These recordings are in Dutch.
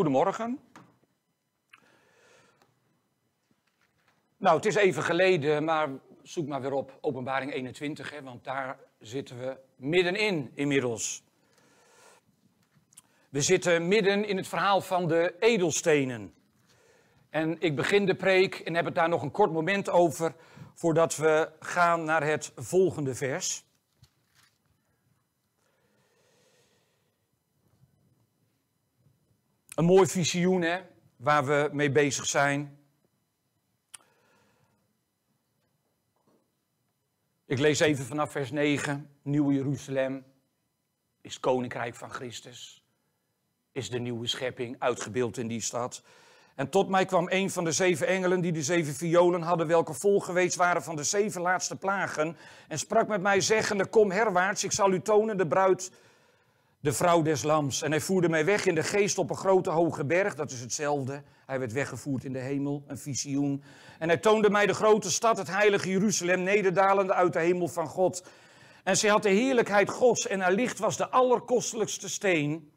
Goedemorgen. Nou, het is even geleden, maar zoek maar weer op Openbaring 21, hè, want daar zitten we middenin inmiddels. We zitten midden in het verhaal van de edelstenen. En ik begin de preek en heb het daar nog een kort moment over voordat we gaan naar het volgende vers. Een mooi visioen hè, waar we mee bezig zijn. Ik lees even vanaf vers 9. Nieuwe Jeruzalem is koninkrijk van Christus. Is de nieuwe schepping uitgebeeld in die stad. En tot mij kwam een van de zeven engelen die de zeven violen hadden, welke vol geweest waren van de zeven laatste plagen, en sprak met mij zeggende, kom herwaarts, ik zal u tonen de bruid de vrouw des lams. En hij voerde mij weg in de geest op een grote hoge berg. Dat is hetzelfde. Hij werd weggevoerd in de hemel, een visioen. En hij toonde mij de grote stad, het heilige Jeruzalem, nederdalende uit de hemel van God. En zij had de heerlijkheid Gods en haar licht was de allerkostelijkste steen.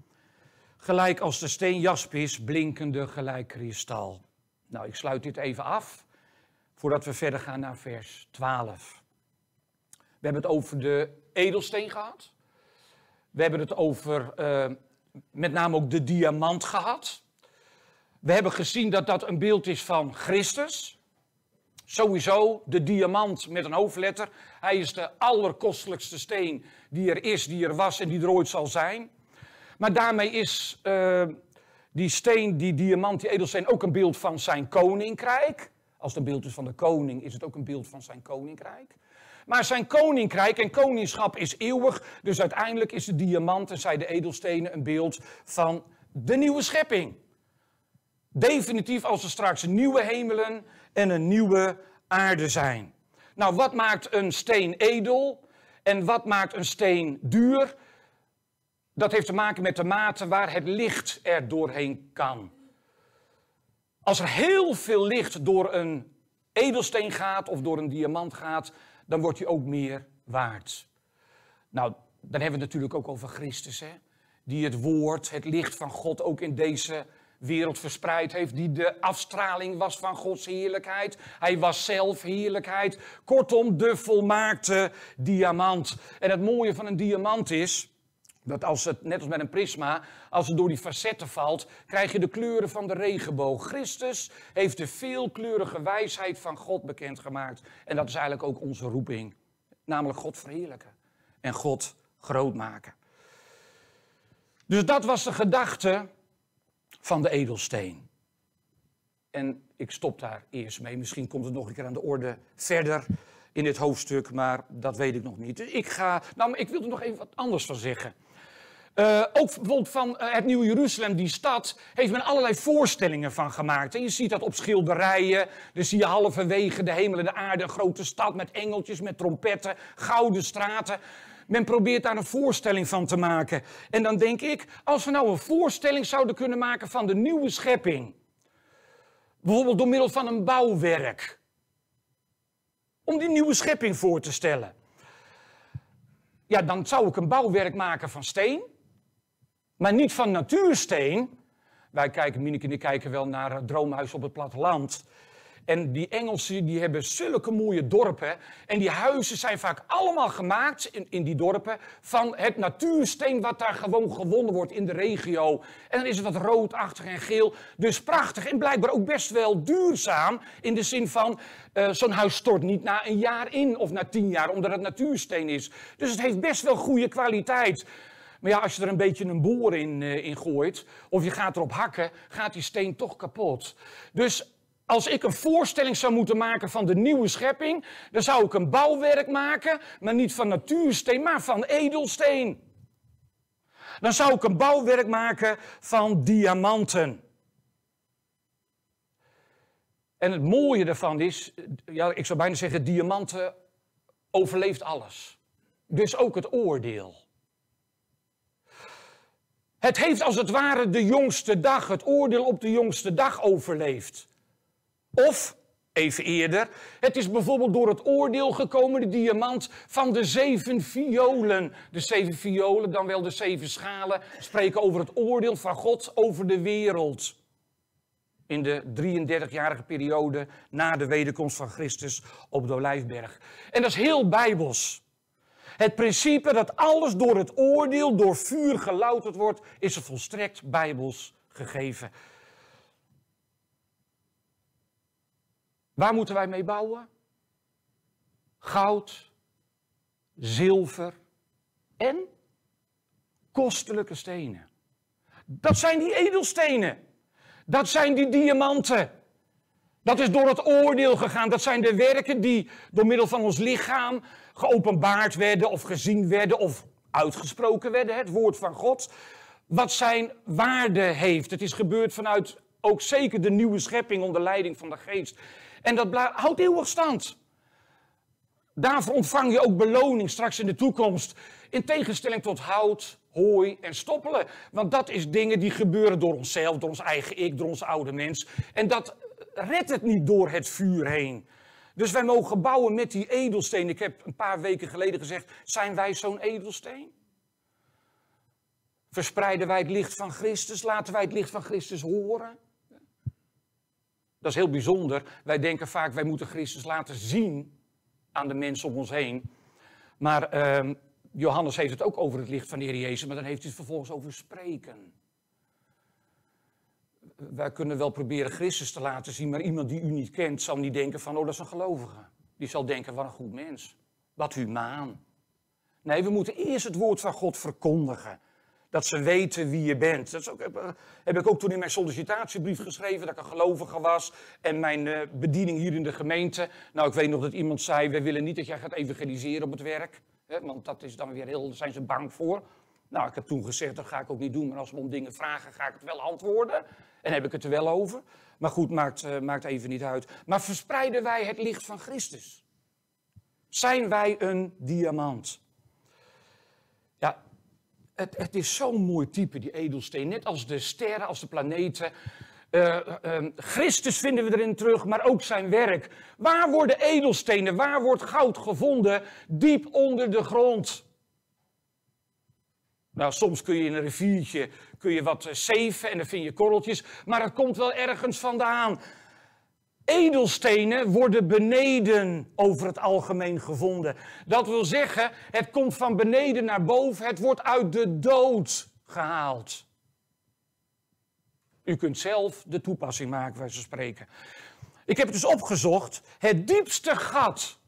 Gelijk als de steen jaspis, blinkende gelijk kristal. Nou, ik sluit dit even af voordat we verder gaan naar vers 12. We hebben het over de edelsteen gehad. We hebben het over eh, met name ook de diamant gehad. We hebben gezien dat dat een beeld is van Christus. Sowieso de diamant met een hoofdletter. Hij is de allerkostelijkste steen die er is, die er was en die er ooit zal zijn. Maar daarmee is eh, die steen, die diamant, die edelsteen ook een beeld van zijn koninkrijk. Als het een beeld is van de koning, is het ook een beeld van zijn koninkrijk. Maar zijn koninkrijk en koningschap is eeuwig. Dus uiteindelijk is de diamant en zijn de edelstenen een beeld van de nieuwe schepping. Definitief als er straks nieuwe hemelen en een nieuwe aarde zijn. Nou, wat maakt een steen edel en wat maakt een steen duur? Dat heeft te maken met de mate waar het licht er doorheen kan. Als er heel veel licht door een edelsteen gaat of door een diamant gaat, dan wordt hij ook meer waard. Nou, dan hebben we het natuurlijk ook over Christus, hè? die het woord, het licht van God ook in deze wereld verspreid heeft, die de afstraling was van Gods heerlijkheid. Hij was zelf heerlijkheid. Kortom, de volmaakte diamant. En het mooie van een diamant is, dat als het, net als met een prisma, als het door die facetten valt, krijg je de kleuren van de regenboog. Christus heeft de veelkleurige wijsheid van God bekendgemaakt. En dat is eigenlijk ook onze roeping. Namelijk God verheerlijken en God groot maken. Dus dat was de gedachte van de edelsteen. En ik stop daar eerst mee. Misschien komt het nog een keer aan de orde verder in dit hoofdstuk, maar dat weet ik nog niet. ik ga, nou, ik wil er nog even wat anders van zeggen. Eh, ook bijvoorbeeld van eh, het Nieuw Jeruzalem, die stad, heeft men allerlei voorstellingen van gemaakt. En je ziet dat op schilderijen. Dan zie je halverwege de hemel en de aarde een grote stad met engeltjes, met trompetten, gouden straten. Men probeert daar een voorstelling van te maken. En dan denk ik, als we nou een voorstelling zouden kunnen maken van de nieuwe schepping. Bijvoorbeeld door middel van een bouwwerk. Om die nieuwe schepping voor te stellen. Ja, dan zou ik een bouwwerk maken van steen. Maar niet van natuursteen. Wij kijken, Mineke en ik kijken wel naar het droomhuis op het platteland. En die Engelsen die hebben zulke mooie dorpen. En die huizen zijn vaak allemaal gemaakt in, in die dorpen van het natuursteen wat daar gewoon gewonnen wordt in de regio. En dan is het wat roodachtig en geel. Dus prachtig en blijkbaar ook best wel duurzaam. In de zin van eh, zo'n huis stort niet na een jaar in of na tien jaar omdat het natuursteen is. Dus het heeft best wel goede kwaliteit. Maar ja, als je er een beetje een boor in, eh, in gooit, of je gaat erop hakken, gaat die steen toch kapot. Dus als ik een voorstelling zou moeten maken van de nieuwe schepping, dan zou ik een bouwwerk maken, maar niet van natuursteen, maar van edelsteen. Dan zou ik een bouwwerk maken van diamanten. En het mooie daarvan is, ja, ik zou bijna zeggen, diamanten overleeft alles. Dus ook het oordeel. Het heeft als het ware de jongste dag, het oordeel op de jongste dag overleefd. Of, even eerder, het is bijvoorbeeld door het oordeel gekomen, de diamant van de zeven violen. De zeven violen, dan wel de zeven schalen, spreken over het oordeel van God over de wereld. In de 33-jarige periode na de wederkomst van Christus op de Olijfberg. En dat is heel bijbels. Het principe dat alles door het oordeel, door vuur gelouterd wordt, is een volstrekt bijbels gegeven. Waar moeten wij mee bouwen? Goud, zilver en kostelijke stenen. Dat zijn die edelstenen. Dat zijn die diamanten. Dat is door het oordeel gegaan. Dat zijn de werken die door middel van ons lichaam, geopenbaard werden of gezien werden of uitgesproken werden, het woord van God, wat zijn waarde heeft. Het is gebeurd vanuit ook zeker de nieuwe schepping onder leiding van de geest. En dat houdt eeuwig stand. Daarvoor ontvang je ook beloning straks in de toekomst. In tegenstelling tot hout, hooi en stoppelen. Want dat is dingen die gebeuren door onszelf, door ons eigen ik, door ons oude mens. En dat redt het niet door het vuur heen. Dus wij mogen bouwen met die edelsteen. Ik heb een paar weken geleden gezegd: zijn wij zo'n edelsteen? Verspreiden wij het licht van Christus? Laten wij het licht van Christus horen? Dat is heel bijzonder. Wij denken vaak: wij moeten Christus laten zien aan de mensen om ons heen. Maar ehm, Johannes heeft het ook over het licht van de Heer Jezus, maar dan heeft hij het vervolgens over spreken wij kunnen wel proberen Christus te laten zien, maar iemand die u niet kent zal niet denken van, oh dat is een gelovige. Die zal denken, wat een goed mens, wat humaan. Nee, we moeten eerst het woord van God verkondigen. Dat ze weten wie je bent. Dat is ook, heb ik ook toen in mijn sollicitatiebrief geschreven dat ik een gelovige was. En mijn eh, bediening hier in de gemeente. Nou, ik weet nog dat iemand zei, wij willen niet dat jij gaat evangeliseren op het werk. Hè, want dat is dan weer heel, daar zijn ze bang voor. Nou, ik heb toen gezegd, dat ga ik ook niet doen. Maar als we om dingen vragen, ga ik het wel antwoorden. En heb ik het er wel over. Maar goed, maakt, eh, maakt even niet uit. Maar verspreiden wij het licht van Christus? Zijn wij een diamant? Ja, het, het is zo'n mooi type, die edelsteen. Net als de sterren, als de planeten. Eh, ehm, Christus vinden we erin terug, maar ook zijn werk. Waar worden edelstenen, waar wordt goud gevonden? Diep onder de grond. Nou, soms kun je in een riviertje kun je wat eh, zeven en dan vind je korreltjes, maar het komt wel ergens vandaan. Edelstenen worden beneden over het algemeen gevonden. Dat wil zeggen, het komt van beneden naar boven, het wordt uit de dood gehaald. U kunt zelf de toepassing maken waar ze spreken. Ik heb dus opgezocht, het diepste gat,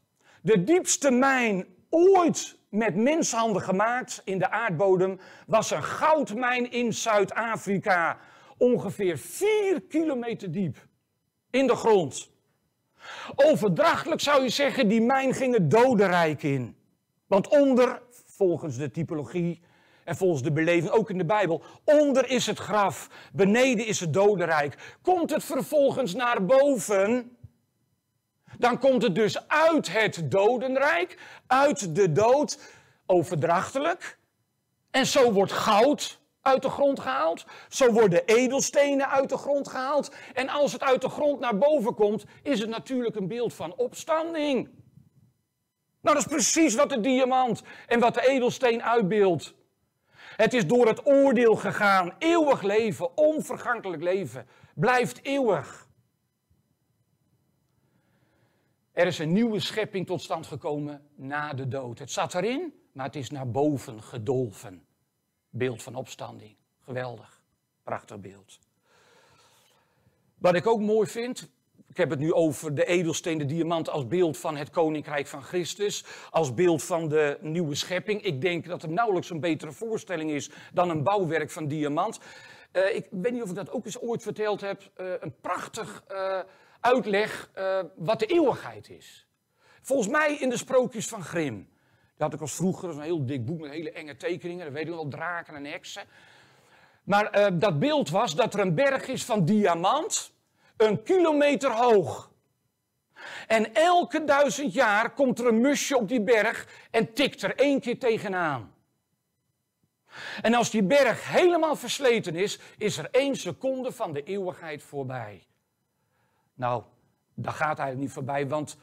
de diepste mijn ooit met menshanden gemaakt in de aardbodem, was een goudmijn in Zuid-Afrika, ongeveer vier kilometer diep, in de grond. Overdrachtelijk zou je zeggen, die mijn ging het dodenrijk in. Want onder, volgens de typologie en volgens de beleving, ook in de Bijbel, onder is het graf, beneden is het dodenrijk. Komt het vervolgens naar boven, dan komt het dus uit het dodenrijk, uit de dood, overdrachtelijk. En zo wordt goud uit de grond gehaald. Zo worden edelstenen uit de grond gehaald. En als het uit de grond naar boven komt, is het natuurlijk een beeld van opstanding. Nou, dat is precies wat de diamant en wat de edelsteen uitbeeldt. Het is door het oordeel gegaan. Eeuwig leven, onvergankelijk leven, blijft eeuwig. Er is een nieuwe schepping tot stand gekomen na de dood. Het zat erin, maar het is naar boven gedolven. Beeld van opstanding. Geweldig. Prachtig beeld. Wat ik ook mooi vind, ik heb het nu over de edelsteen, de diamant als beeld van het koninkrijk van Christus, als beeld van de nieuwe schepping. Ik denk dat er nauwelijks een betere voorstelling is dan een bouwwerk van diamant. Eh, ik weet niet of ik dat ook eens ooit verteld heb. Eh, een prachtig eh, uitleg eh, wat de eeuwigheid is. Volgens mij in de sprookjes van Grimm. Dat had ik als vroeger, dat is een heel dik boek met hele enge tekeningen. Dat weet ik wel, draken en heksen. Maar eh, dat beeld was dat er een berg is van diamant, een kilometer hoog. En elke duizend jaar komt er een musje op die berg en tikt er één keer tegenaan. En als die berg helemaal versleten is, is er één seconde van de eeuwigheid voorbij. Nou, dat gaat eigenlijk niet voorbij, want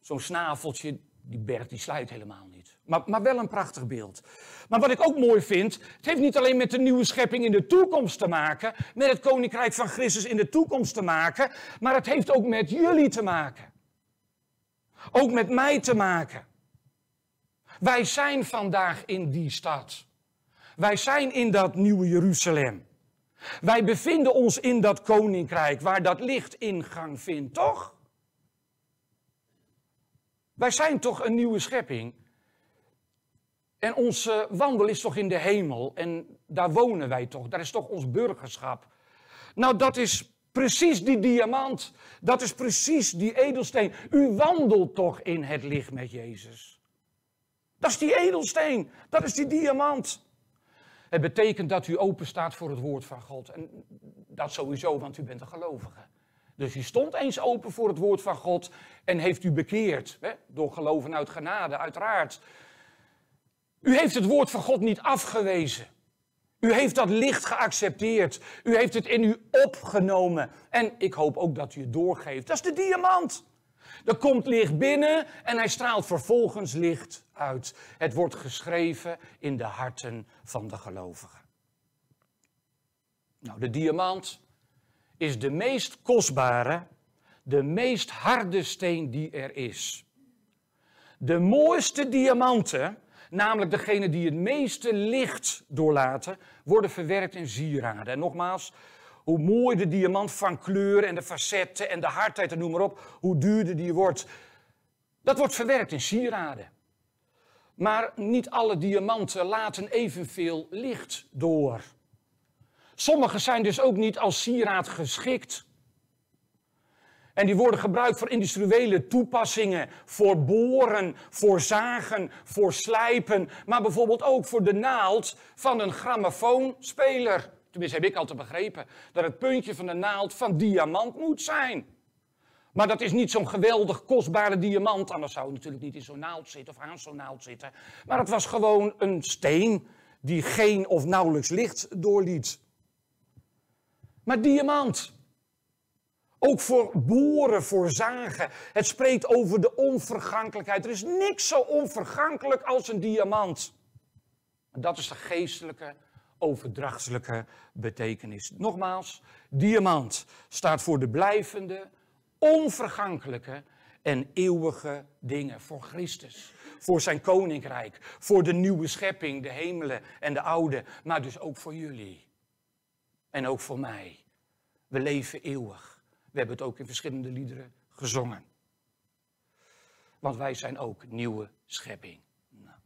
zo'n snaveltje, die berg, die sluit helemaal niet. Maar, maar wel een prachtig beeld. Maar wat ik ook mooi vind, het heeft niet alleen met de nieuwe schepping in de toekomst te maken, met het koninkrijk van Christus in de toekomst te maken, maar het heeft ook met jullie te maken. Ook met mij te maken. Wij zijn vandaag in die stad. Wij zijn in dat nieuwe Jeruzalem. Wij bevinden ons in dat koninkrijk waar dat licht ingang vindt, toch? Wij zijn toch een nieuwe schepping? En onze wandel is toch in de hemel en daar wonen wij toch, daar is toch ons burgerschap. Nou, dat is precies die diamant, dat is precies die edelsteen. U wandelt toch in het licht met Jezus? Dat is die edelsteen, dat is die diamant. Het betekent dat u open staat voor het woord van God. En dat sowieso, want u bent een gelovige. Dus u stond eens open voor het woord van God en heeft u bekeerd. Hè? Door geloven uit genade, uiteraard. U heeft het woord van God niet afgewezen. U heeft dat licht geaccepteerd. U heeft het in u opgenomen. En ik hoop ook dat u het doorgeeft. Dat is de diamant. Er komt licht binnen en hij straalt vervolgens licht uit. Het wordt geschreven in de harten van de gelovigen. Nou, de diamant is de meest kostbare, de meest harde steen die er is. De mooiste diamanten, namelijk degene die het meeste licht doorlaten, worden verwerkt in sieraden. En nogmaals, hoe mooi de diamant van kleur en de facetten en de hardheid en noem maar op, hoe duurder die wordt. Dat wordt verwerkt in sieraden. Maar niet alle diamanten laten evenveel licht door. Sommige zijn dus ook niet als sieraad geschikt. En die worden gebruikt voor industriële toepassingen, voor boren, voor zagen, voor slijpen, maar bijvoorbeeld ook voor de naald van een grammofoonspeler tenminste heb ik altijd begrepen, dat het puntje van de naald van diamant moet zijn. Maar dat is niet zo'n geweldig kostbare diamant, anders zou het natuurlijk niet in zo'n naald zitten of aan zo'n naald zitten. Maar het was gewoon een steen die geen of nauwelijks licht doorliet. Maar diamant, ook voor boren, voor zagen. Het spreekt over de onvergankelijkheid. Er is niks zo onvergankelijk als een diamant. Dat is de geestelijke overdrachtselijke betekenis. Nogmaals, diamant staat voor de blijvende, onvergankelijke en eeuwige dingen. Voor Christus, voor zijn koninkrijk, voor de nieuwe schepping, de hemelen en de oude, maar dus ook voor jullie. En ook voor mij. We leven eeuwig. We hebben het ook in verschillende liederen gezongen. Want wij zijn ook nieuwe schepping. Nou.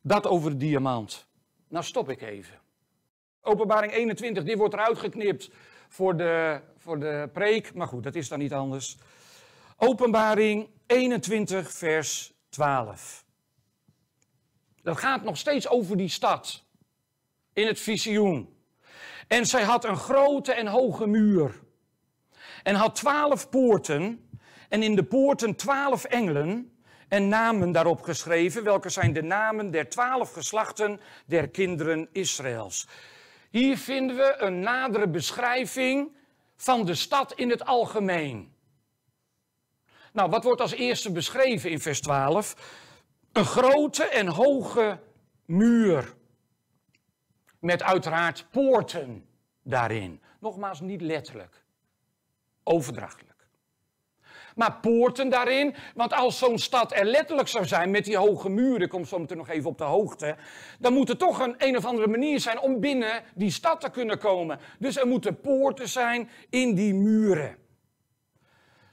Dat over de diamant. Nou stop ik even. Openbaring 21, die wordt eruit geknipt voor de, voor de preek. Maar goed, dat is dan niet anders. Openbaring 21, vers 12. Dat gaat nog steeds over die stad. In het visioen. En zij had een grote en hoge muur. En had twaalf poorten. En in de poorten twaalf engelen en namen daarop geschreven, welke zijn de namen der twaalf geslachten der kinderen Israëls. Hier vinden we een nadere beschrijving van de stad in het algemeen. Nou, wat wordt als eerste beschreven in vers 12? Een grote en hoge muur. Met uiteraard poorten daarin. Nogmaals, niet letterlijk, overdrachtelijk maar poorten daarin. Want als zo'n stad er letterlijk zou zijn met die hoge muren, ik kom zo meteen nog even op de hoogte, dan moet er toch een, een of andere manier zijn om binnen die stad te kunnen komen. Dus er moeten poorten zijn in die muren.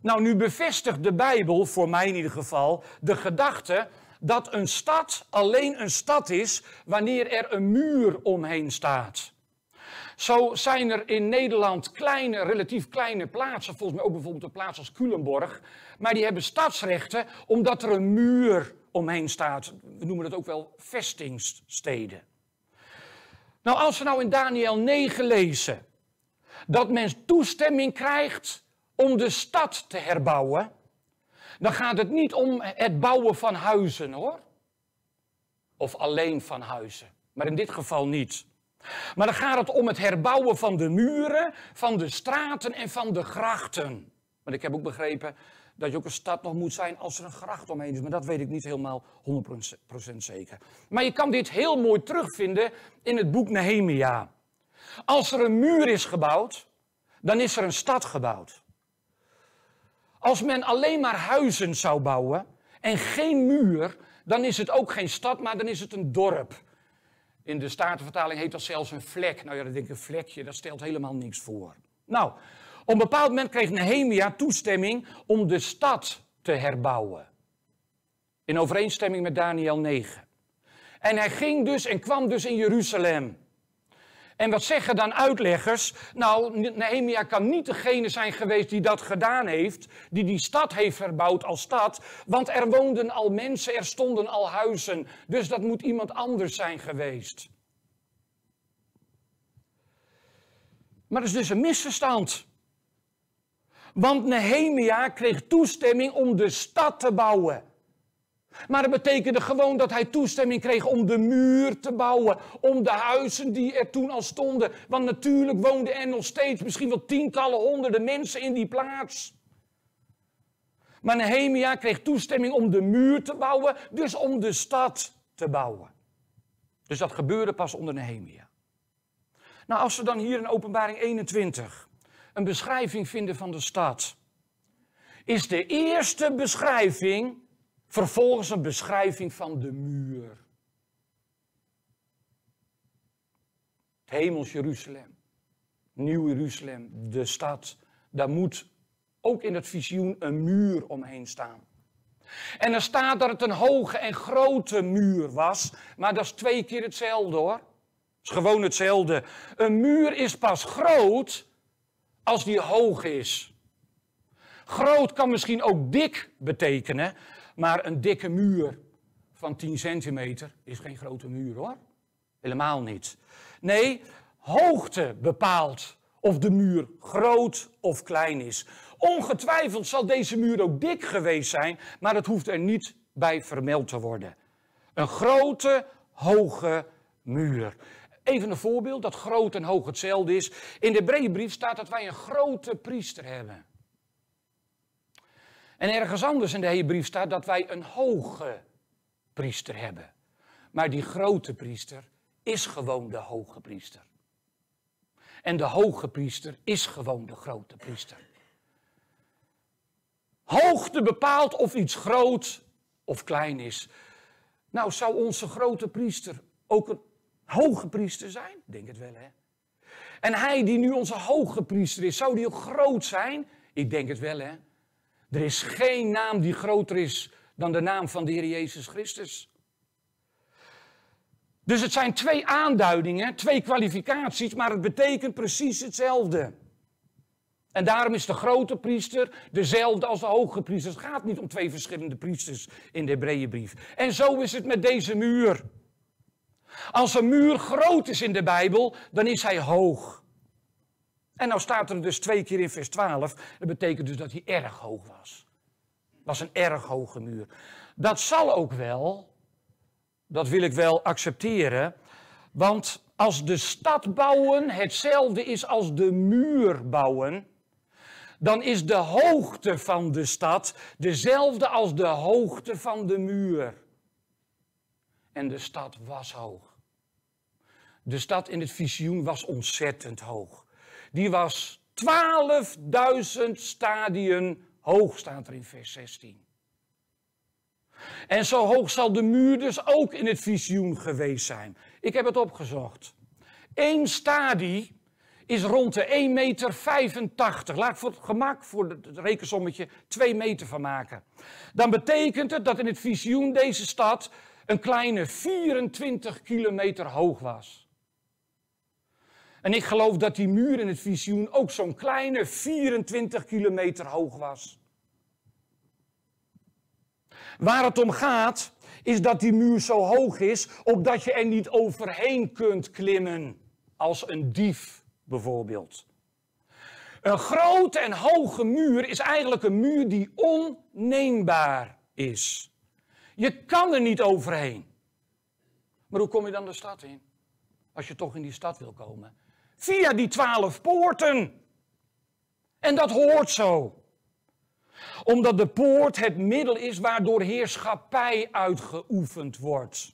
Nou, nu bevestigt de Bijbel, voor mij in ieder geval, de gedachte dat een stad alleen een stad is wanneer er een muur omheen staat. Zo zijn er in Nederland kleine, relatief kleine plaatsen, volgens mij ook bijvoorbeeld een plaats als Culemborg, maar die hebben stadsrechten omdat er een muur omheen staat. We noemen dat ook wel vestingsteden. Nou, als we nou in Daniel 9 lezen dat men toestemming krijgt om de stad te herbouwen, dan gaat het niet om het bouwen van huizen hoor. Of alleen van huizen, maar in dit geval niet. Maar dan gaat het om het herbouwen van de muren, van de straten en van de grachten. Want ik heb ook begrepen dat je ook een stad nog moet zijn als er een gracht omheen is. Maar dat weet ik niet helemaal 100% zeker. Maar je kan dit heel mooi terugvinden in het boek Nehemia. Als er een muur is gebouwd, dan is er een stad gebouwd. Als men alleen maar huizen zou bouwen en geen muur, dan is het ook geen stad, maar dan is het een dorp. In de Statenvertaling heet dat zelfs een vlek. Nou ja, dat denk ik, een vlekje, dat stelt helemaal niks voor. Nou, op een bepaald moment kreeg Nehemia toestemming om de stad te herbouwen. In overeenstemming met Daniel 9. En hij ging dus en kwam dus in Jeruzalem. En wat zeggen dan uitleggers? Nou, Nehemia kan niet degene zijn geweest die dat gedaan heeft, die die stad heeft verbouwd als stad, want er woonden al mensen, er stonden al huizen, dus dat moet iemand anders zijn geweest. Maar dat is dus een misverstand. Want Nehemia kreeg toestemming om de stad te bouwen. Maar dat betekende gewoon dat hij toestemming kreeg om de muur te bouwen. Om de huizen die er toen al stonden. Want natuurlijk woonden er nog steeds misschien wel tientallen, honderden mensen in die plaats. Maar Nehemia kreeg toestemming om de muur te bouwen, dus om de stad te bouwen. Dus dat gebeurde pas onder Nehemia. Nou, als we dan hier in Openbaring 21 een beschrijving vinden van de stad, is de eerste beschrijving Vervolgens een beschrijving van de muur. Het hemels Jeruzalem, Nieuw Jeruzalem, de stad. Daar moet ook in het visioen een muur omheen staan. En er staat dat het een hoge en grote muur was, maar dat is twee keer hetzelfde hoor. Dat is gewoon hetzelfde. Een muur is pas groot als die hoog is. Groot kan misschien ook dik betekenen, maar een dikke muur van 10 centimeter is geen grote muur hoor. Helemaal niet. Nee, hoogte bepaalt of de muur groot of klein is. Ongetwijfeld zal deze muur ook dik geweest zijn, maar het hoeft er niet bij vermeld te worden. Een grote, hoge muur. Even een voorbeeld dat groot en hoog hetzelfde is. In de brede brief staat dat wij een grote priester hebben. En ergens anders in de Heerbrief staat dat wij een hoge priester hebben. Maar die grote priester is gewoon de hoge priester. En de hoge priester is gewoon de grote priester. Hoogte bepaalt of iets groot of klein is. Nou, zou onze grote priester ook een hoge priester zijn? Ik denk het wel, hè? En hij die nu onze hoge priester is, zou die ook groot zijn? Ik denk het wel, hè? Er is geen naam die groter is dan de naam van de Heer Jezus Christus. Dus het zijn twee aanduidingen, twee kwalificaties, maar het betekent precies hetzelfde. En daarom is de grote priester dezelfde als de hoge priester. Het gaat niet om twee verschillende priesters in de Hebreeënbrief. En zo is het met deze muur. Als een muur groot is in de Bijbel, dan is hij hoog. En nou staat er dus twee keer in vers 12. Dat betekent dus dat hij erg hoog was. Was een erg hoge muur. Dat zal ook wel, dat wil ik wel accepteren. Want als de stad bouwen hetzelfde is als de muur bouwen, dan is de hoogte van de stad dezelfde als de hoogte van de muur. En de stad was hoog. De stad in het visioen was ontzettend hoog die was 12.000 stadien hoog, staat er in vers 16. En zo hoog zal de muur dus ook in het visioen geweest zijn. Ik heb het opgezocht. Eén stadie is rond de 1,85 meter. Laat ik voor het gemak, voor het rekensommetje, 2 meter van maken. Dan betekent het dat in het visioen deze stad een kleine 24 kilometer hoog was. En ik geloof dat die muur in het visioen ook zo'n kleine 24 kilometer hoog was. Waar het om gaat, is dat die muur zo hoog is, opdat je er niet overheen kunt klimmen. Als een dief bijvoorbeeld. Een grote en hoge muur is eigenlijk een muur die onneembaar is. Je kan er niet overheen. Maar hoe kom je dan de stad in? Als je toch in die stad wil komen via die twaalf poorten. En dat hoort zo. Omdat de poort het middel is waardoor heerschappij uitgeoefend wordt.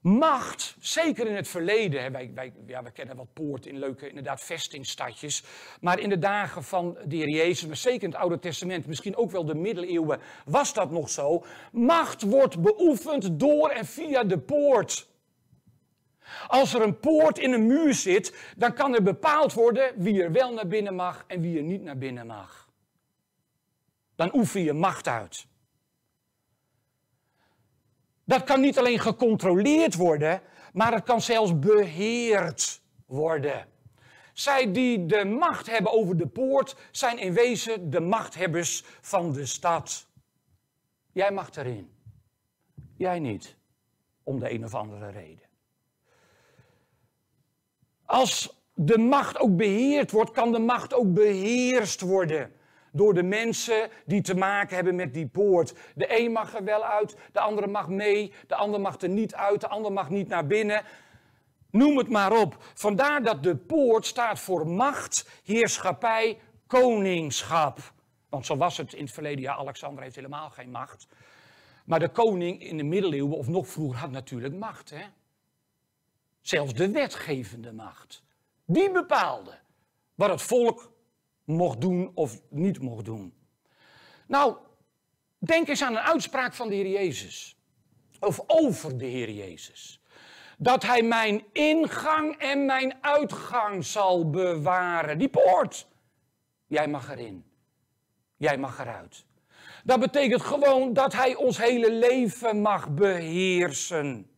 Macht, zeker in het verleden, hè, wij, ja, we kennen wat poort in leuke inderdaad vestingstadjes, maar in de dagen van de Jezus, zeker in het Oude Testament, misschien ook wel de middeleeuwen, was dat nog zo. Macht wordt beoefend door en via de poort. Als er een poort in een muur zit, dan kan er bepaald worden wie er wel naar binnen mag en wie er niet naar binnen mag. Dan oefen je macht uit. Dat kan niet alleen gecontroleerd worden, maar het kan zelfs beheerd worden. Zij die de macht hebben over de poort zijn in wezen de machthebbers van de stad. Jij mag erin, jij niet, om de een of andere reden. Als de macht ook beheerd wordt, kan de macht ook beheerst worden door de mensen die te maken hebben met die poort. De een mag er wel uit, de andere mag mee, de ander mag er niet uit, de ander mag niet naar binnen. Noem het maar op. Vandaar dat de poort staat voor macht, heerschappij, koningschap. Want zo was het in het verleden. Ja, Alexander heeft helemaal geen macht. Maar de koning in de middeleeuwen of nog vroeger had natuurlijk macht. Hè? Zelfs de wetgevende macht. Die bepaalde wat het volk mocht doen of niet mocht doen. Nou, denk eens aan een uitspraak van de Heer Jezus. Of over de Heer Jezus. Dat hij mijn ingang en mijn uitgang zal bewaren. Die poort. Jij mag erin. Jij mag eruit. Dat betekent gewoon dat hij ons hele leven mag beheersen.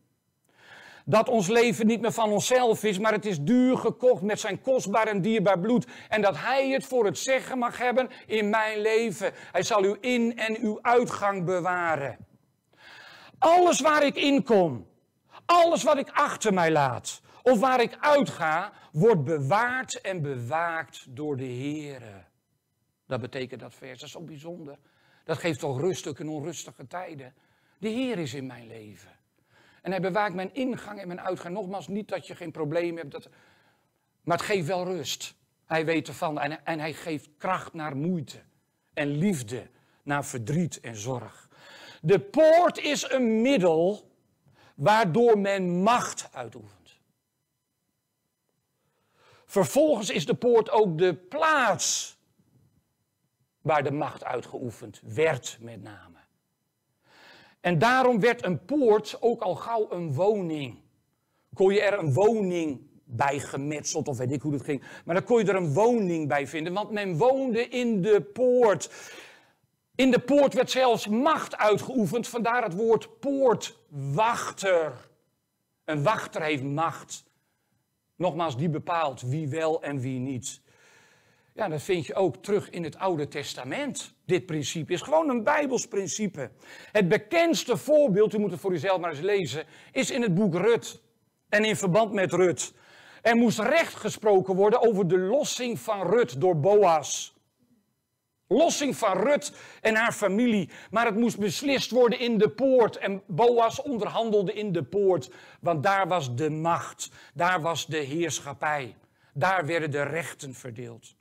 Dat ons leven niet meer van onszelf is, maar het is duur gekocht met zijn kostbaar en dierbaar bloed. En dat hij het voor het zeggen mag hebben in mijn leven. Hij zal uw in- en uw uitgang bewaren. Alles waar ik in kom, alles wat ik achter mij laat of waar ik uitga, wordt bewaard en bewaakt door de Here. Dat betekent dat vers. Dat is zo bijzonder. Dat geeft toch rust ook in onrustige tijden. De Heer is in mijn leven. En hij bewaakt mijn ingang en mijn uitgang. Nogmaals, niet dat je geen probleem hebt, dat... maar het geeft wel rust. Hij weet ervan en, en hij geeft kracht naar moeite en liefde, naar verdriet en zorg. De poort is een middel waardoor men macht uitoefent. Vervolgens is de poort ook de plaats waar de macht uitgeoefend werd, met name. En daarom werd een poort ook al gauw een woning. Kon je er een woning bij gemetseld of weet ik hoe dat ging. Maar dan kon je er een woning bij vinden, want men woonde in de poort. In de poort werd zelfs macht uitgeoefend, vandaar het woord poortwachter. Een wachter heeft macht. Nogmaals, die bepaalt wie wel en wie niet. Ja, dat vind je ook terug in het Oude Testament. Dit principe is gewoon een Bijbels principe. Het bekendste voorbeeld, u moet het voor uzelf maar eens lezen, is in het boek Rut. En in verband met Rut. Er moest recht gesproken worden over de lossing van Rut door Boas. Lossing van Rut en haar familie. Maar het moest beslist worden in de poort. En Boas onderhandelde in de poort. Want daar was de macht. Daar was de heerschappij. Daar werden de rechten verdeeld.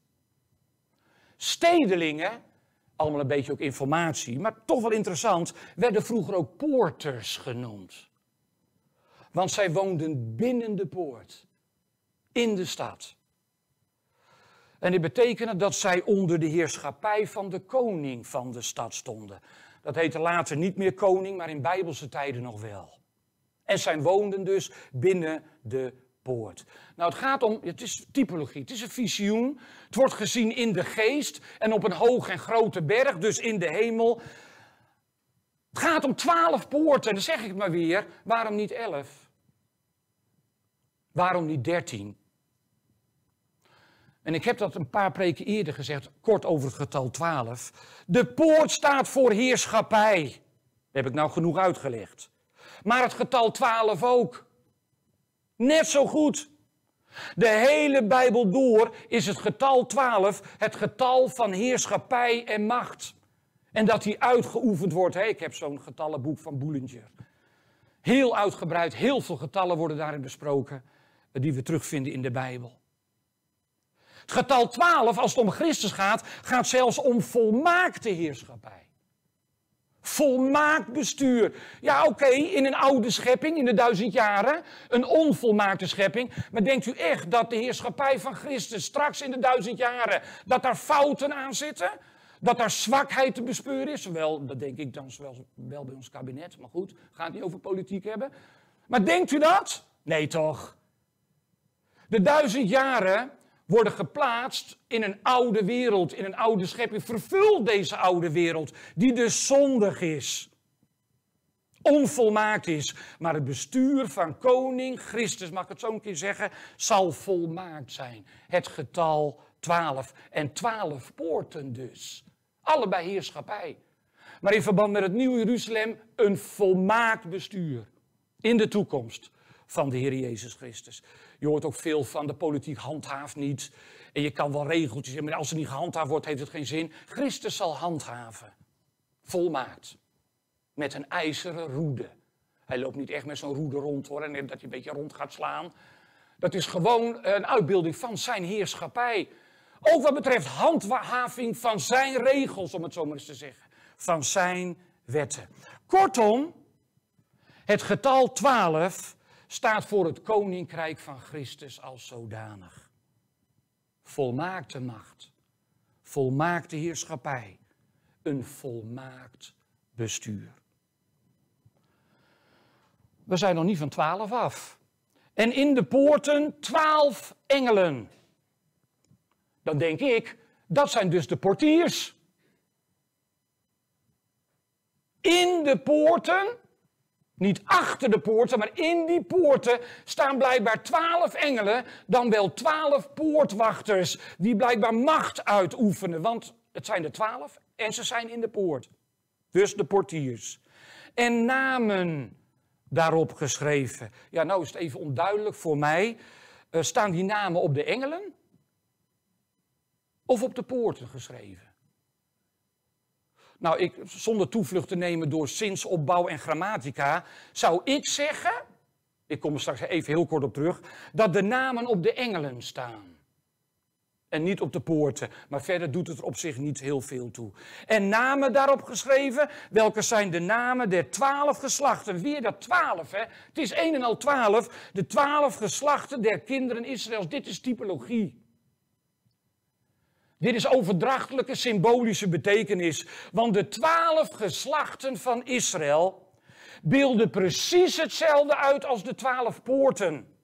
Stedelingen, allemaal een beetje ook informatie, maar toch wel interessant, werden vroeger ook poorters genoemd. Want zij woonden binnen de poort, in de stad. En dit betekende dat zij onder de heerschappij van de koning van de stad stonden. Dat heette later niet meer koning, maar in bijbelse tijden nog wel. En zij woonden dus binnen de poort. Nou, het gaat om, het is typologie, het is een visioen. Het wordt gezien in de geest en op een hoog en grote berg, dus in de hemel. Het gaat om twaalf poorten, en dan zeg ik maar weer, waarom niet elf? Waarom niet dertien? En ik heb dat een paar preken eerder gezegd, kort over het getal 12. De poort staat voor heerschappij. heb ik nou genoeg uitgelegd. Maar het getal 12 ook. Net zo goed. De hele Bijbel door is het getal 12 het getal van heerschappij en macht. En dat die uitgeoefend wordt. Hey, ik heb zo'n getallenboek van Boelinger. Heel uitgebreid, heel veel getallen worden daarin besproken, eh, die we terugvinden in de Bijbel. Het getal 12, als het om Christus gaat, gaat zelfs om volmaakte heerschappij volmaakt bestuur. Ja, oké, in een oude schepping, in de duizend jaren, een onvolmaakte schepping. Maar denkt u echt dat de heerschappij van Christus straks in de duizend jaren, dat daar fouten aan zitten? Dat daar zwakheid te bespeuren is? Wel, dat denk ik dan wel, wel bij ons kabinet, maar goed, gaan het niet over politiek hebben. Maar denkt u dat? Nee toch? De duizend jaren worden geplaatst in een oude wereld, in een oude schepping. Vervul deze oude wereld, die dus zondig is, onvolmaakt is. Maar het bestuur van koning Christus, mag ik het zo een keer zeggen, zal volmaakt zijn. Het getal 12 en 12 poorten dus. Allebei heerschappij. Maar in verband met het nieuwe Jeruzalem een volmaakt bestuur in de toekomst van de Heer Jezus Christus. Je hoort ook veel van de politiek handhaaft niet. En je kan wel regeltjes hebben, maar als er niet gehandhaafd wordt, heeft het geen zin. Christus zal handhaven. Volmaakt. Met een ijzeren roede. Hij loopt niet echt met zo'n roede rond hoor, en dat je een beetje rond gaat slaan. Dat is gewoon een uitbeelding van zijn heerschappij. Ook wat betreft handhaving van zijn regels, om het zo maar eens te zeggen. Van zijn wetten. Kortom, het getal 12 staat voor het koninkrijk van Christus als zodanig. Volmaakte macht, volmaakte heerschappij, een volmaakt bestuur. We zijn nog niet van twaalf af. En in de poorten twaalf engelen. Dan denk ik, dat zijn dus de portiers. In de poorten niet achter de poorten, maar in die poorten staan blijkbaar twaalf engelen, dan wel twaalf poortwachters, die blijkbaar macht uitoefenen. Want het zijn de twaalf en ze zijn in de poort. Dus de portiers. En namen daarop geschreven. Ja, nou is het even onduidelijk voor mij. Eh, staan die namen op de engelen? Of op de poorten geschreven? Nou, ik, zonder toevlucht te nemen door zinsopbouw en grammatica, zou ik zeggen, ik kom er straks even heel kort op terug, dat de namen op de engelen staan. En niet op de poorten. Maar verder doet het er op zich niet heel veel toe. En namen daarop geschreven. Welke zijn de namen der twaalf geslachten? Weer dat twaalf, hè? Het is een en al twaalf. De twaalf geslachten der kinderen Israëls. Dit is typologie. Dit is overdrachtelijke symbolische betekenis, want de twaalf geslachten van Israël beelden precies hetzelfde uit als de twaalf poorten.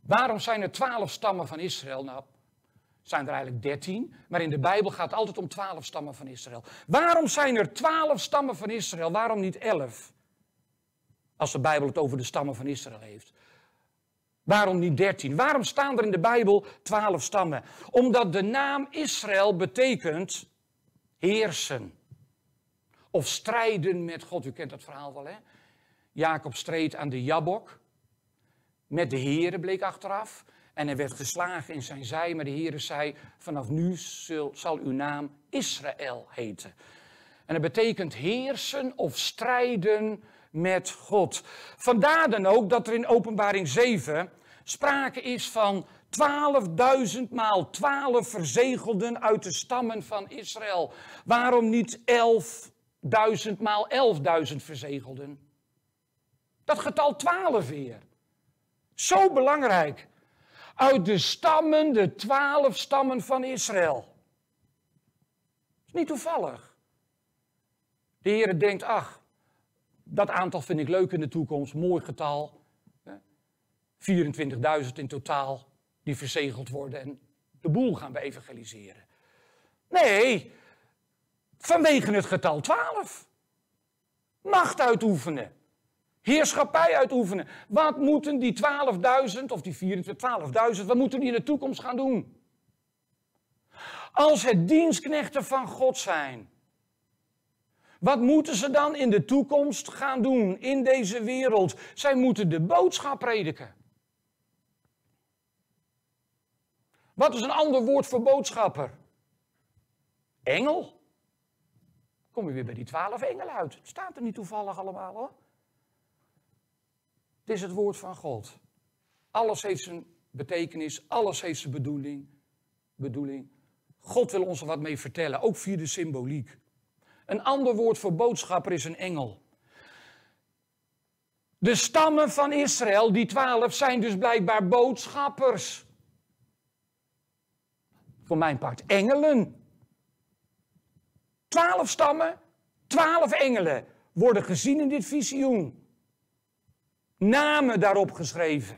Waarom zijn er twaalf stammen van Israël? Nou, zijn er eigenlijk dertien, maar in de Bijbel gaat het altijd om twaalf stammen van Israël. Waarom zijn er twaalf stammen van Israël? Waarom niet elf? Als de Bijbel het over de stammen van Israël heeft. Waarom niet dertien? Waarom staan er in de Bijbel twaalf stammen? Omdat de naam Israël betekent heersen. Of strijden met God. U kent dat verhaal wel, hè? Jacob streed aan de Jabok. Met de here bleek achteraf. En hij werd geslagen in zijn zij. Maar de here zei: Vanaf nu zal, zal uw naam Israël heten. En dat betekent heersen of strijden met God. Vandaar dan ook dat er in Openbaring 7 sprake is van 12.000 maal 12 verzegelden uit de stammen van Israël. Waarom niet 11.000 maal 11.000 verzegelden? Dat getal 12 weer. Zo belangrijk. Uit de stammen, de 12 stammen van Israël. Is niet toevallig. De Heer denkt, ach, dat aantal vind ik leuk in de toekomst, mooi getal. 24.000 in totaal die verzegeld worden en de boel gaan we evangeliseren. Nee, vanwege het getal 12. Macht uitoefenen. Heerschappij uitoefenen. Wat moeten die 12.000 of die 24.000, wat moeten die in de toekomst gaan doen? Als het dienstknechten van God zijn, wat moeten ze dan in de toekomst gaan doen in deze wereld? Zij moeten de boodschap prediken. Wat is een ander woord voor boodschapper? Engel. Kom je weer bij die twaalf engelen uit. Het staat er niet toevallig allemaal hoor. Het is het woord van God. Alles heeft zijn betekenis, alles heeft zijn bedoeling. bedoeling. God wil ons er wat mee vertellen, ook via de symboliek. Een ander woord voor boodschapper is een engel. De stammen van Israël, die twaalf, zijn dus blijkbaar boodschappers. Voor mijn part engelen. Twaalf stammen, twaalf engelen worden gezien in dit visioen. Namen daarop geschreven.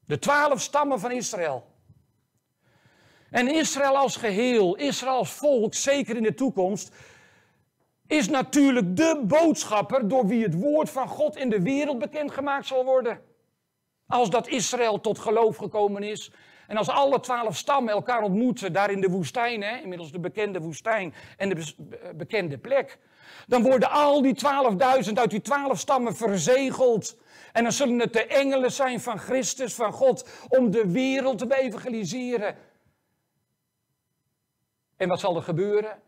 De twaalf stammen van Israël. En Israël als geheel, Israël als volk, zeker in de toekomst, is natuurlijk de boodschapper door wie het woord van God in de wereld bekendgemaakt zal worden. Als dat Israël tot geloof gekomen is en als alle twaalf stammen elkaar ontmoeten daar in de woestijn, hè, inmiddels de bekende woestijn en de bekende plek, dan worden al die 12.000 uit die twaalf stammen verzegeld. En dan zullen het de engelen zijn van Christus, van God, om de wereld te evangeliseren. En wat zal er gebeuren?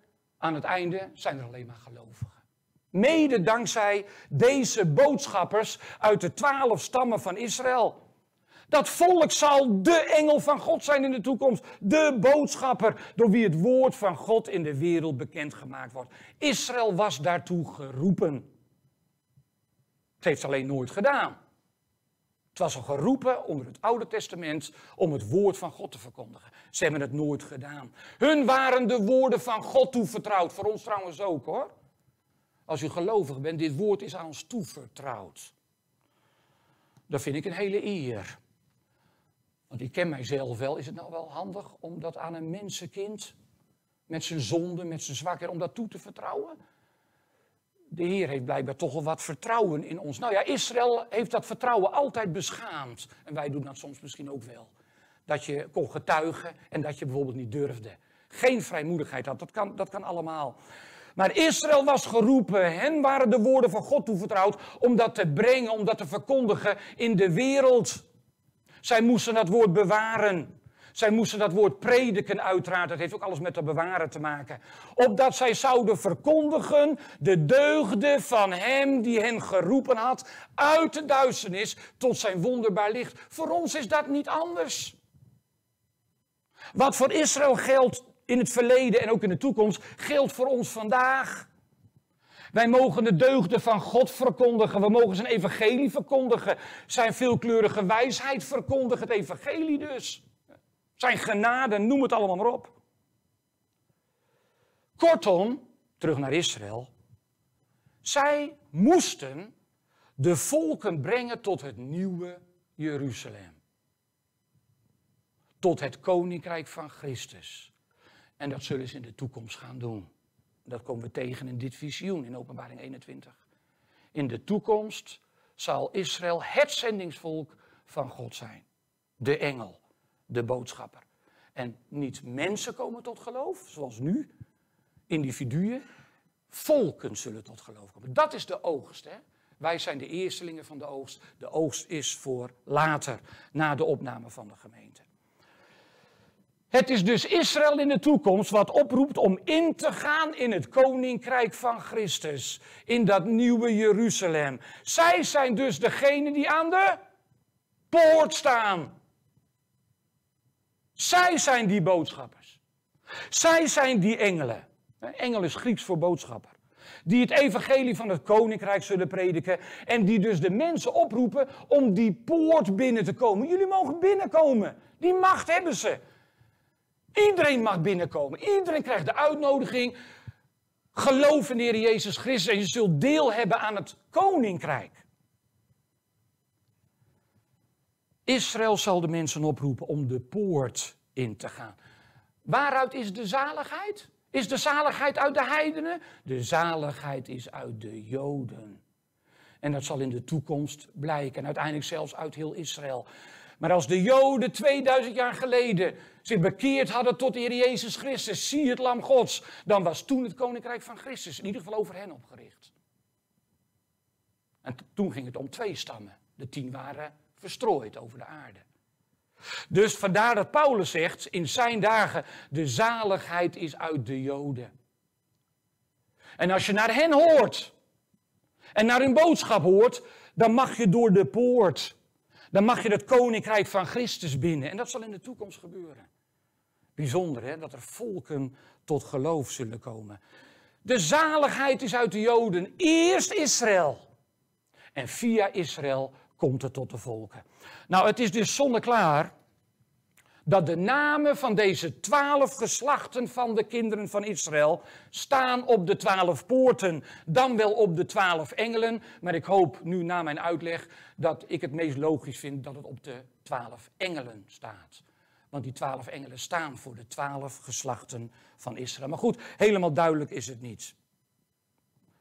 aan het einde zijn er alleen maar gelovigen. Mede dankzij deze boodschappers uit de twaalf stammen van Israël. Dat volk zal de engel van God zijn in de toekomst. De boodschapper door wie het woord van God in de wereld bekendgemaakt wordt. Israël was daartoe geroepen. Het heeft alleen nooit gedaan was al geroepen onder het Oude Testament om het woord van God te verkondigen. Ze hebben het nooit gedaan. Hun waren de woorden van God toevertrouwd. Voor ons trouwens ook hoor. Als u gelovig bent, dit woord is aan ons toevertrouwd. Dat vind ik een hele eer. Want ik ken mijzelf wel. Is het nou wel handig om dat aan een mensenkind met zijn zonde, met zijn zwakker, om dat toe te vertrouwen? de Heer heeft blijkbaar toch wel wat vertrouwen in ons. Nou ja, Israël heeft dat vertrouwen altijd beschaamd. En wij doen dat soms misschien ook wel. Dat je kon getuigen en dat je bijvoorbeeld niet durfde. Geen vrijmoedigheid had, dat kan, dat kan allemaal. Maar Israël was geroepen, hen waren de woorden van God toevertrouwd om dat te brengen, om dat te verkondigen in de wereld. Zij moesten dat woord bewaren. Zij moesten dat woord prediken, uiteraard. Dat heeft ook alles met dat bewaren te maken. Opdat zij zouden verkondigen de deugden van hem die hen geroepen had uit de duisternis tot zijn wonderbaar licht. Voor ons is dat niet anders. Wat voor Israël geldt in het verleden en ook in de toekomst, geldt voor ons vandaag. Wij mogen de deugden van God verkondigen. We mogen zijn evangelie verkondigen. Zijn veelkleurige wijsheid verkondigen. Het evangelie dus. Zijn genade, noem het allemaal maar op. Kortom, terug naar Israël. Zij moesten de volken brengen tot het nieuwe Jeruzalem. Tot het koninkrijk van Christus. En dat zullen ze in de toekomst gaan doen. Dat komen we tegen in dit visioen in Openbaring 21. In de toekomst zal Israël het zendingsvolk van God zijn, de engel de boodschapper. En niet mensen komen tot geloof, zoals nu, individuen, volken zullen tot geloof komen. Dat is de oogst. Hè? Wij zijn de eerstelingen van de oogst. De oogst is voor later, na de opname van de gemeente. Het is dus Israël in de toekomst wat oproept om in te gaan in het koninkrijk van Christus, in dat nieuwe Jeruzalem. Zij zijn dus degene die aan de poort staan. Zij zijn die boodschappers. Zij zijn die engelen. Engel is Grieks voor boodschapper. Die het evangelie van het koninkrijk zullen prediken. En die dus de mensen oproepen om die poort binnen te komen. Jullie mogen binnenkomen. Die macht hebben ze. Iedereen mag binnenkomen. Iedereen krijgt de uitnodiging. Geloof in de Heer Jezus Christus en je zult deel hebben aan het koninkrijk. Israël zal de mensen oproepen om de poort in te gaan. Waaruit is de zaligheid? Is de zaligheid uit de heidenen? De zaligheid is uit de Joden. En dat zal in de toekomst blijken en uiteindelijk zelfs uit heel Israël. Maar als de Joden 2000 jaar geleden zich bekeerd hadden tot de Heer Jezus Christus, zie het lam Gods, dan was toen het koninkrijk van Christus in ieder geval over hen opgericht. En toen ging het om twee stammen. De tien waren verstrooid over de aarde. Dus vandaar dat Paulus zegt in zijn dagen: de zaligheid is uit de Joden. En als je naar hen hoort en naar hun boodschap hoort, dan mag je door de poort. Dan mag je het koninkrijk van Christus binnen. En dat zal in de toekomst gebeuren. Bijzonder hè, dat er volken tot geloof zullen komen. De zaligheid is uit de Joden, eerst Israël. En via Israël komt het tot de volken. Nou, het is dus zonneklaar dat de namen van deze twaalf geslachten van de kinderen van Israël staan op de twaalf poorten, dan wel op de twaalf engelen. Maar ik hoop nu na mijn uitleg dat ik het meest logisch vind dat het op de twaalf engelen staat. Want die twaalf engelen staan voor de twaalf geslachten van Israël. Maar goed, helemaal duidelijk is het niet.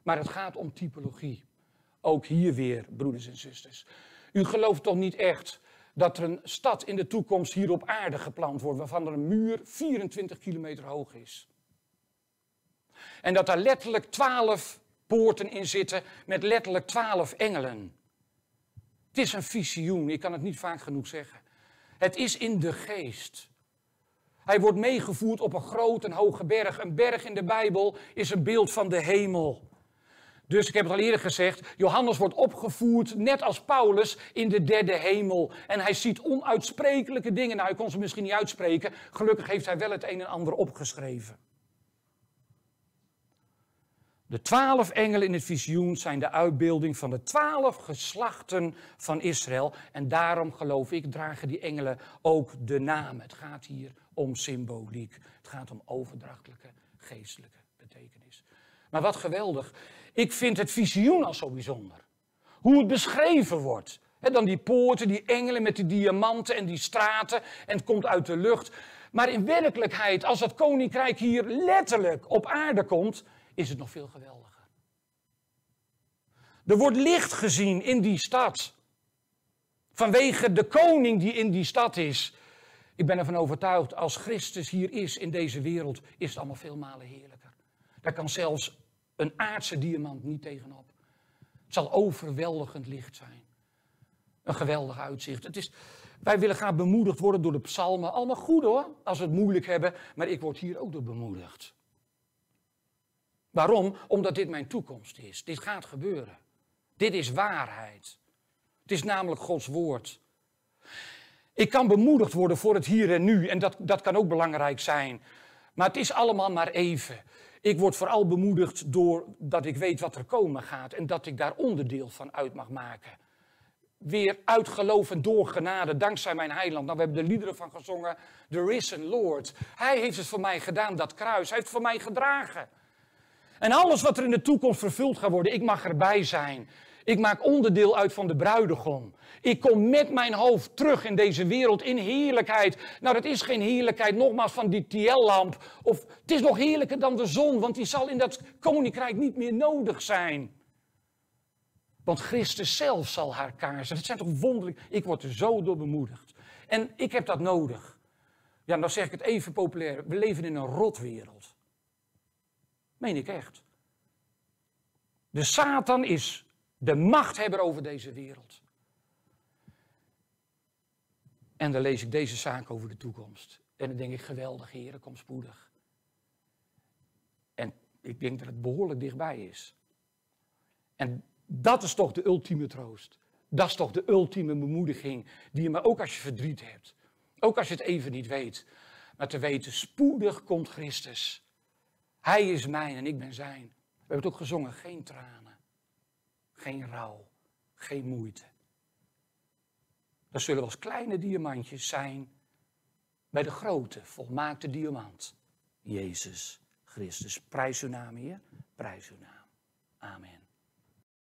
Maar het gaat om typologie. Ook hier weer, broeders en zusters. U gelooft toch niet echt dat er een stad in de toekomst hier op aarde gepland wordt, waarvan er een muur 24 kilometer hoog is? En dat daar letterlijk twaalf poorten in zitten met letterlijk twaalf engelen. Het is een visioen, ik kan het niet vaak genoeg zeggen. Het is in de geest. Hij wordt meegevoerd op een groot en hoge berg. Een berg in de Bijbel is een beeld van de hemel. Dus ik heb het al eerder gezegd, Johannes wordt opgevoerd, net als Paulus, in de derde hemel. En hij ziet onuitsprekelijke dingen. Nou, hij kon ze misschien niet uitspreken. Gelukkig heeft hij wel het een en ander opgeschreven. De twaalf engelen in het visioen zijn de uitbeelding van de twaalf geslachten van Israël. En daarom geloof ik, dragen die engelen ook de naam. Het gaat hier om symboliek. Het gaat om overdrachtelijke geestelijke betekenis. Maar wat geweldig. Ik vind het visioen al zo bijzonder. Hoe het beschreven wordt. dan die poorten, die engelen met die diamanten en die straten. En het komt uit de lucht. Maar in werkelijkheid, als dat koninkrijk hier letterlijk op aarde komt, is het nog veel geweldiger. Er wordt licht gezien in die stad. Vanwege de koning die in die stad is. Ik ben ervan overtuigd, als Christus hier is in deze wereld, is het allemaal veel malen heerlijker. Daar kan zelfs een aardse diamant niet tegenop. Het zal overweldigend licht zijn. Een geweldig uitzicht. Het is, wij willen gaan bemoedigd worden door de psalmen. Allemaal goed hoor, als we het moeilijk hebben. Maar ik word hier ook door bemoedigd. Waarom? Omdat dit mijn toekomst is. Dit gaat gebeuren. Dit is waarheid. Het is namelijk Gods woord. Ik kan bemoedigd worden voor het hier en nu. En dat, dat kan ook belangrijk zijn. Maar het is allemaal maar even. Ik word vooral bemoedigd door dat ik weet wat er komen gaat en dat ik daar onderdeel van uit mag maken. Weer uitgelovend door genade, dankzij mijn heiland. Nou, we hebben de liederen van gezongen. The Risen Lord. Hij heeft het voor mij gedaan, dat kruis. Hij heeft het voor mij gedragen. En alles wat er in de toekomst vervuld gaat worden, ik mag erbij zijn. Ik maak onderdeel uit van de bruidegom. Ik kom met mijn hoofd terug in deze wereld in heerlijkheid. Nou, dat is geen heerlijkheid, nogmaals, van die TL-lamp. Of het is nog heerlijker dan de zon, want die zal in dat koninkrijk niet meer nodig zijn. Want Christus zelf zal haar kaarsen. Dat zijn toch wonderlijk. Ik word er zo door bemoedigd. En ik heb dat nodig. Ja, dan nou zeg ik het even populair. We leven in een rotwereld. Meen ik echt. De Satan is de machthebber over deze wereld. En dan lees ik deze zaak over de toekomst. En dan denk ik, geweldig, heren, kom spoedig. En ik denk dat het behoorlijk dichtbij is. En dat is toch de ultieme troost. Dat is toch de ultieme bemoediging die je maar ook als je verdriet hebt. Ook als je het even niet weet. Maar te weten, spoedig komt Christus. Hij is mijn en ik ben zijn. We hebben het ook gezongen, geen tranen geen rouw, geen moeite. Dat zullen we als kleine diamantjes zijn bij de grote, volmaakte diamant. Jezus Christus. Prijs uw naam, Heer. Prijs uw naam. Amen.